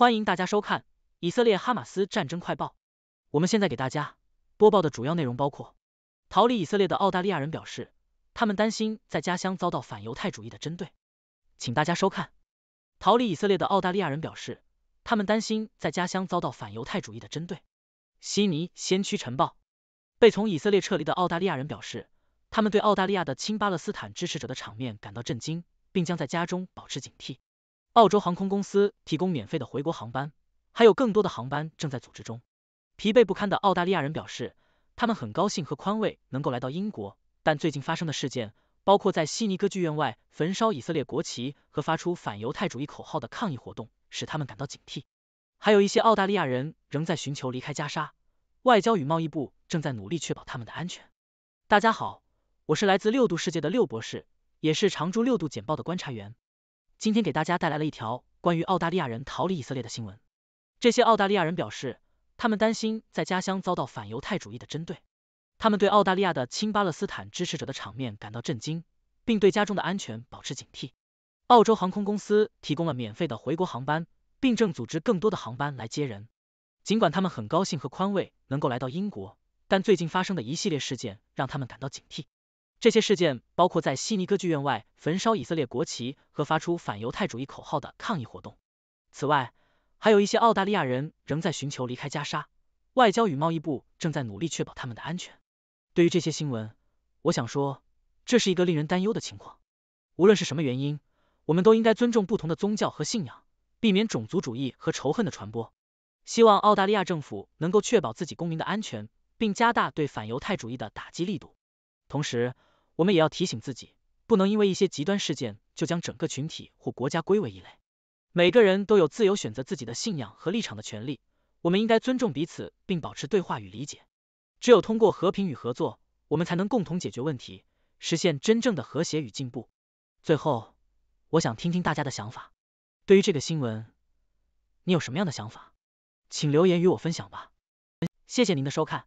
欢迎大家收看以色列哈马斯战争快报。我们现在给大家播报的主要内容包括：逃离以色列的澳大利亚人表示，他们担心在家乡遭到反犹太主义的针对。请大家收看。逃离以色列的澳大利亚人表示，他们担心在家乡遭到反犹太主义的针对。悉尼先驱晨报被从以色列撤离的澳大利亚人表示，他们对澳大利亚的亲巴勒斯坦支持者的场面感到震惊，并将在家中保持警惕。澳洲航空公司提供免费的回国航班，还有更多的航班正在组织中。疲惫不堪的澳大利亚人表示，他们很高兴和宽慰能够来到英国，但最近发生的事件，包括在悉尼歌剧院外焚烧以色列国旗和发出反犹太主义口号的抗议活动，使他们感到警惕。还有一些澳大利亚人仍在寻求离开加沙，外交与贸易部正在努力确保他们的安全。大家好，我是来自六度世界的六博士，也是常驻六度简报的观察员。今天给大家带来了一条关于澳大利亚人逃离以色列的新闻。这些澳大利亚人表示，他们担心在家乡遭到反犹太主义的针对。他们对澳大利亚的亲巴勒斯坦支持者的场面感到震惊，并对家中的安全保持警惕。澳洲航空公司提供了免费的回国航班，并正组织更多的航班来接人。尽管他们很高兴和宽慰能够来到英国，但最近发生的一系列事件让他们感到警惕。这些事件包括在悉尼歌剧院外焚烧以色列国旗和发出反犹太主义口号的抗议活动。此外，还有一些澳大利亚人仍在寻求离开加沙。外交与贸易部正在努力确保他们的安全。对于这些新闻，我想说，这是一个令人担忧的情况。无论是什么原因，我们都应该尊重不同的宗教和信仰，避免种族主义和仇恨的传播。希望澳大利亚政府能够确保自己公民的安全，并加大对反犹太主义的打击力度。同时，我们也要提醒自己，不能因为一些极端事件就将整个群体或国家归为一类。每个人都有自由选择自己的信仰和立场的权利，我们应该尊重彼此，并保持对话与理解。只有通过和平与合作，我们才能共同解决问题，实现真正的和谐与进步。最后，我想听听大家的想法，对于这个新闻，你有什么样的想法？请留言与我分享吧。谢谢您的收看。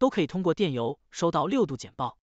都可以通过电邮收到六度简报。